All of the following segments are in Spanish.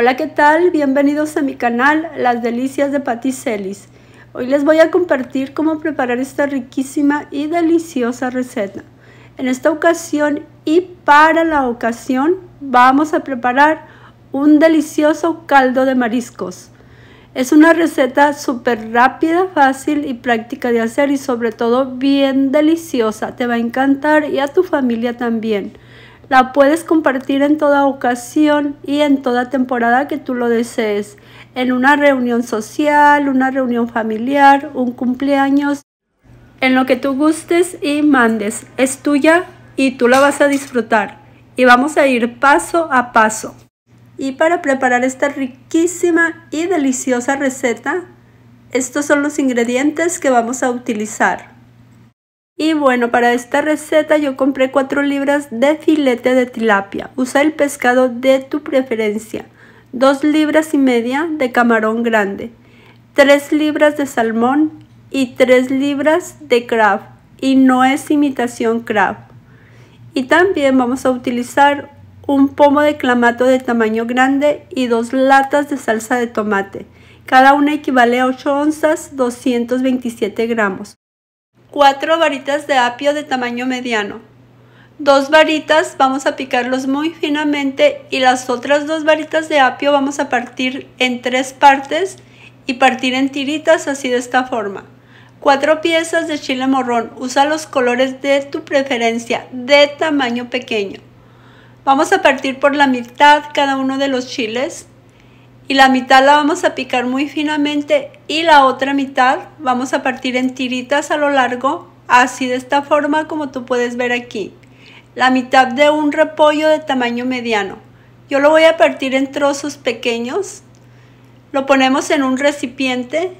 Hola, ¿qué tal? Bienvenidos a mi canal Las Delicias de Paticelis. Hoy les voy a compartir cómo preparar esta riquísima y deliciosa receta. En esta ocasión y para la ocasión vamos a preparar un delicioso caldo de mariscos. Es una receta súper rápida, fácil y práctica de hacer y sobre todo bien deliciosa. Te va a encantar y a tu familia también. La puedes compartir en toda ocasión y en toda temporada que tú lo desees, en una reunión social, una reunión familiar, un cumpleaños, en lo que tú gustes y mandes. Es tuya y tú la vas a disfrutar. Y vamos a ir paso a paso. Y para preparar esta riquísima y deliciosa receta, estos son los ingredientes que vamos a utilizar. Y bueno, para esta receta yo compré 4 libras de filete de tilapia. Usa el pescado de tu preferencia. 2 libras y media de camarón grande. 3 libras de salmón y 3 libras de crab. Y no es imitación crab. Y también vamos a utilizar un pomo de clamato de tamaño grande y dos latas de salsa de tomate. Cada una equivale a 8 onzas, 227 gramos. 4 varitas de apio de tamaño mediano. Dos varitas vamos a picarlos muy finamente y las otras dos varitas de apio vamos a partir en tres partes y partir en tiritas así de esta forma. Cuatro piezas de chile morrón. Usa los colores de tu preferencia, de tamaño pequeño. Vamos a partir por la mitad cada uno de los chiles y la mitad la vamos a picar muy finamente y la otra mitad vamos a partir en tiritas a lo largo, así de esta forma como tú puedes ver aquí. La mitad de un repollo de tamaño mediano. Yo lo voy a partir en trozos pequeños. Lo ponemos en un recipiente.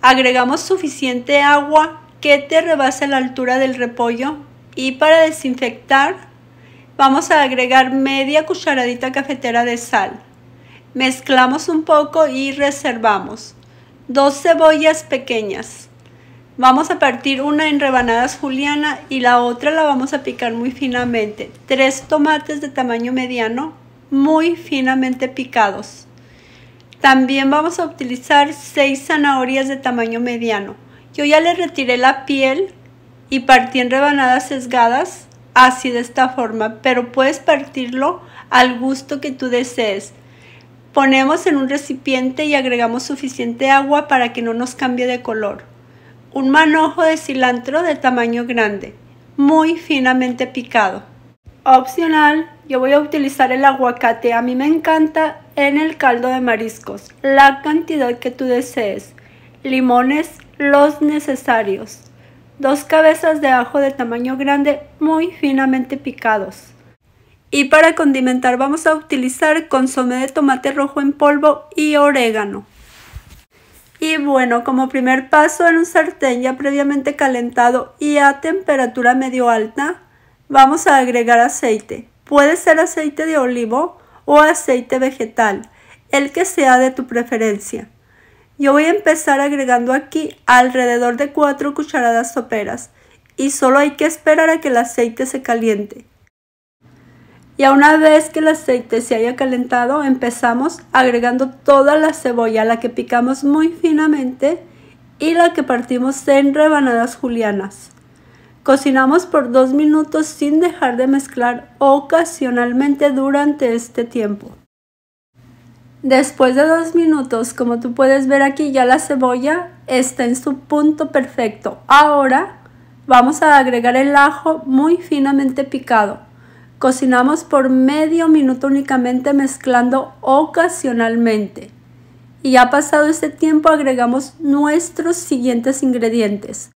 Agregamos suficiente agua que te rebase la altura del repollo. Y para desinfectar vamos a agregar media cucharadita cafetera de sal. Mezclamos un poco y reservamos. Dos cebollas pequeñas. Vamos a partir una en rebanadas juliana y la otra la vamos a picar muy finamente. Tres tomates de tamaño mediano, muy finamente picados. También vamos a utilizar seis zanahorias de tamaño mediano. Yo ya le retiré la piel y partí en rebanadas sesgadas, así de esta forma, pero puedes partirlo al gusto que tú desees. Ponemos en un recipiente y agregamos suficiente agua para que no nos cambie de color. Un manojo de cilantro de tamaño grande, muy finamente picado. Opcional, yo voy a utilizar el aguacate, a mí me encanta en el caldo de mariscos, la cantidad que tú desees. Limones, los necesarios. Dos cabezas de ajo de tamaño grande, muy finamente picados. Y para condimentar vamos a utilizar consomé de tomate rojo en polvo y orégano. Y bueno, como primer paso en un sartén ya previamente calentado y a temperatura medio alta, vamos a agregar aceite. Puede ser aceite de olivo o aceite vegetal, el que sea de tu preferencia. Yo voy a empezar agregando aquí alrededor de 4 cucharadas soperas y solo hay que esperar a que el aceite se caliente y una vez que el aceite se haya calentado empezamos agregando toda la cebolla, la que picamos muy finamente y la que partimos en rebanadas julianas. Cocinamos por dos minutos sin dejar de mezclar ocasionalmente durante este tiempo. Después de dos minutos, como tú puedes ver aquí, ya la cebolla está en su punto perfecto. Ahora vamos a agregar el ajo muy finamente picado. Cocinamos por medio minuto únicamente mezclando ocasionalmente. Y ya pasado este tiempo agregamos nuestros siguientes ingredientes.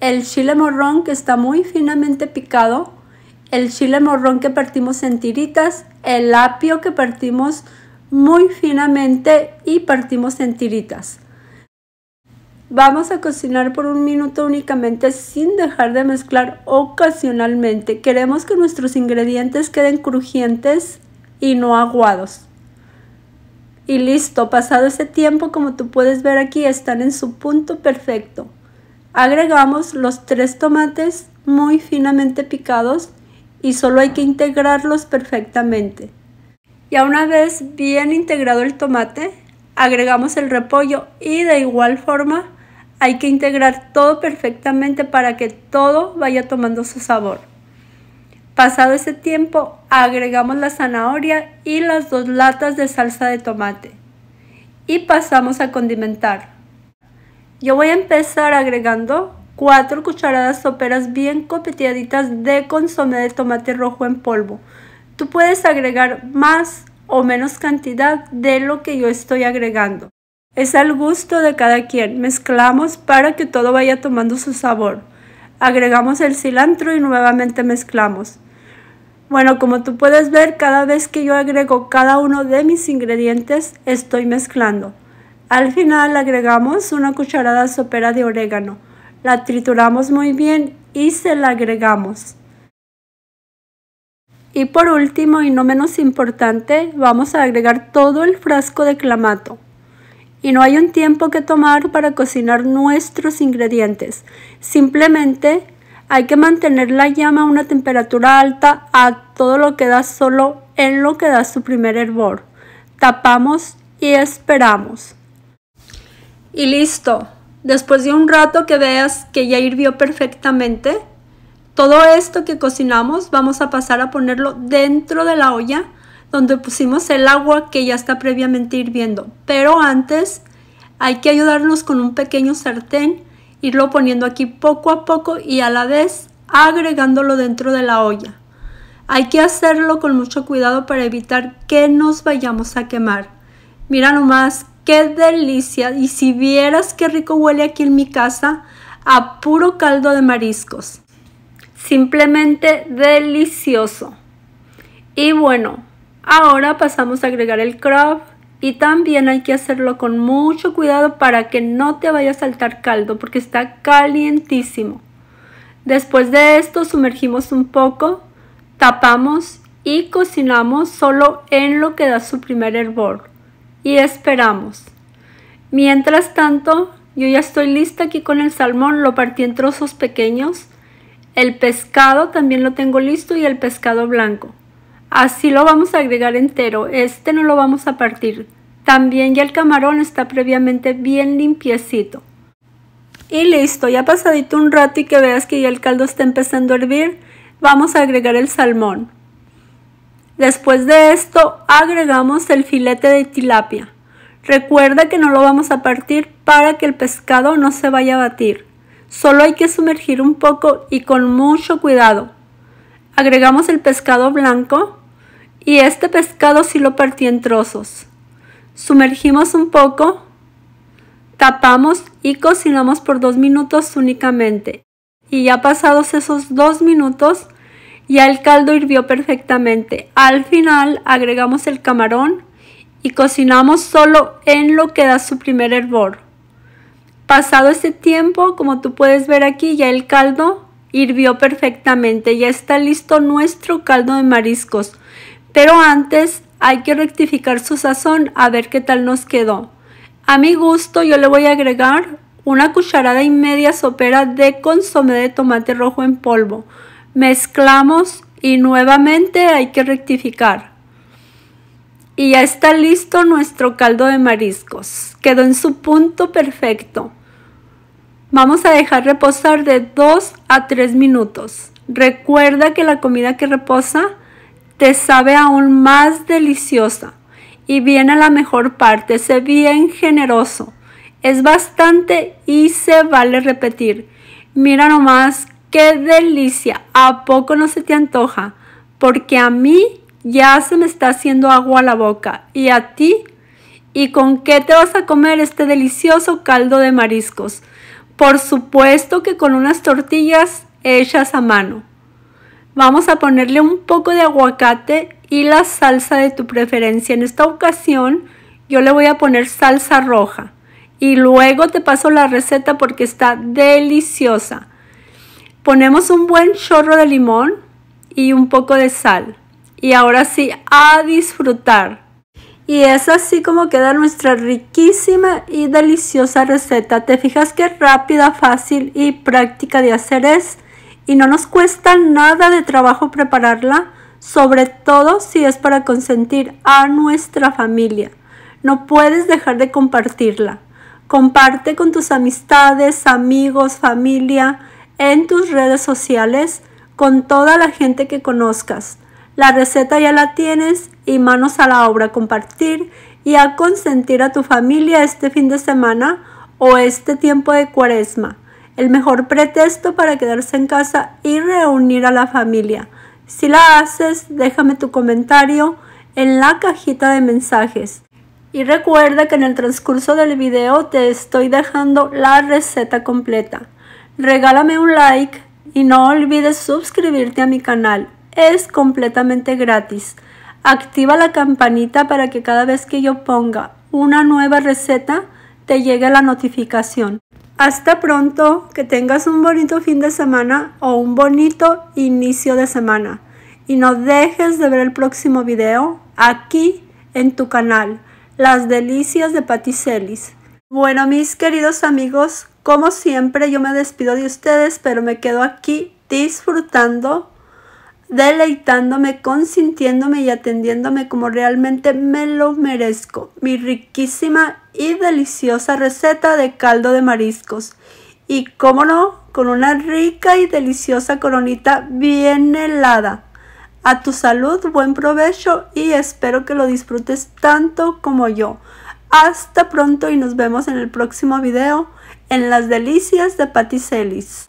El chile morrón que está muy finamente picado, el chile morrón que partimos en tiritas, el apio que partimos muy finamente y partimos en tiritas. Vamos a cocinar por un minuto únicamente sin dejar de mezclar ocasionalmente. Queremos que nuestros ingredientes queden crujientes y no aguados. Y listo, pasado ese tiempo, como tú puedes ver aquí, están en su punto perfecto. Agregamos los tres tomates muy finamente picados y solo hay que integrarlos perfectamente. a una vez bien integrado el tomate, agregamos el repollo y de igual forma hay que integrar todo perfectamente para que todo vaya tomando su sabor. Pasado ese tiempo, agregamos la zanahoria y las dos latas de salsa de tomate y pasamos a condimentar. Yo voy a empezar agregando 4 cucharadas soperas bien copeteaditas de consomé de tomate rojo en polvo. Tú puedes agregar más o menos cantidad de lo que yo estoy agregando. Es al gusto de cada quien. Mezclamos para que todo vaya tomando su sabor. Agregamos el cilantro y nuevamente mezclamos. Bueno, como tú puedes ver, cada vez que yo agrego cada uno de mis ingredientes, estoy mezclando. Al final agregamos una cucharada sopera de orégano. La trituramos muy bien y se la agregamos. Y por último y no menos importante, vamos a agregar todo el frasco de clamato y no hay un tiempo que tomar para cocinar nuestros ingredientes. Simplemente hay que mantener la llama a una temperatura alta a todo lo que da solo en lo que da su primer hervor. Tapamos y esperamos. Y listo. Después de un rato que veas que ya hirvió perfectamente, todo esto que cocinamos vamos a pasar a ponerlo dentro de la olla donde pusimos el agua que ya está previamente hirviendo. Pero antes hay que ayudarnos con un pequeño sartén, irlo poniendo aquí poco a poco y a la vez agregándolo dentro de la olla. Hay que hacerlo con mucho cuidado para evitar que nos vayamos a quemar. Mira nomás, qué delicia. Y si vieras qué rico huele aquí en mi casa, a puro caldo de mariscos. Simplemente delicioso. Y bueno, Ahora pasamos a agregar el crop y también hay que hacerlo con mucho cuidado para que no te vaya a saltar caldo porque está calientísimo. Después de esto sumergimos un poco, tapamos y cocinamos solo en lo que da su primer hervor y esperamos. Mientras tanto, yo ya estoy lista aquí con el salmón, lo partí en trozos pequeños. El pescado también lo tengo listo y el pescado blanco. Así lo vamos a agregar entero, este no lo vamos a partir. También ya el camarón está previamente bien limpiecito. Y listo, ya pasadito un rato y que veas que ya el caldo está empezando a hervir, vamos a agregar el salmón. Después de esto agregamos el filete de tilapia. Recuerda que no lo vamos a partir para que el pescado no se vaya a batir. Solo hay que sumergir un poco y con mucho cuidado. Agregamos el pescado blanco y este pescado si lo partí en trozos. Sumergimos un poco, tapamos y cocinamos por dos minutos únicamente. Y ya pasados esos dos minutos, ya el caldo hirvió perfectamente. Al final agregamos el camarón y cocinamos solo en lo que da su primer hervor. Pasado ese tiempo, como tú puedes ver aquí, ya el caldo hirvió perfectamente. Ya está listo nuestro caldo de mariscos. Pero antes hay que rectificar su sazón a ver qué tal nos quedó. A mi gusto yo le voy a agregar una cucharada y media sopera de consomé de tomate rojo en polvo. Mezclamos y nuevamente hay que rectificar. Y ya está listo nuestro caldo de mariscos. Quedó en su punto perfecto. Vamos a dejar reposar de 2 a 3 minutos. Recuerda que la comida que reposa te sabe aún más deliciosa. Y viene a la mejor parte, sé bien generoso. Es bastante y se vale repetir. Mira nomás, qué delicia. ¿A poco no se te antoja? Porque a mí ya se me está haciendo agua a la boca. ¿Y a ti? ¿Y con qué te vas a comer este delicioso caldo de mariscos? Por supuesto que con unas tortillas hechas a mano. Vamos a ponerle un poco de aguacate y la salsa de tu preferencia. En esta ocasión yo le voy a poner salsa roja y luego te paso la receta porque está deliciosa. Ponemos un buen chorro de limón y un poco de sal. Y ahora sí, a disfrutar. Y es así como queda nuestra riquísima y deliciosa receta. ¿Te fijas qué rápida, fácil y práctica de hacer es? y no nos cuesta nada de trabajo prepararla, sobre todo si es para consentir a nuestra familia. No puedes dejar de compartirla. Comparte con tus amistades, amigos, familia, en tus redes sociales, con toda la gente que conozcas. La receta ya la tienes y manos a la obra compartir y a consentir a tu familia este fin de semana o este tiempo de cuaresma el mejor pretexto para quedarse en casa y reunir a la familia. Si la haces, déjame tu comentario en la cajita de mensajes. Y recuerda que en el transcurso del video te estoy dejando la receta completa. Regálame un like y no olvides suscribirte a mi canal. Es completamente gratis. Activa la campanita para que cada vez que yo ponga una nueva receta te llegue la notificación. Hasta pronto, que tengas un bonito fin de semana o un bonito inicio de semana. Y no dejes de ver el próximo video aquí en tu canal, Las Delicias de Paticelis. Bueno, mis queridos amigos, como siempre yo me despido de ustedes, pero me quedo aquí disfrutando deleitándome, consintiéndome y atendiéndome como realmente me lo merezco. Mi riquísima y deliciosa receta de caldo de mariscos. Y cómo no, con una rica y deliciosa coronita bien helada. A tu salud, buen provecho y espero que lo disfrutes tanto como yo. Hasta pronto y nos vemos en el próximo video en las delicias de Paticelis.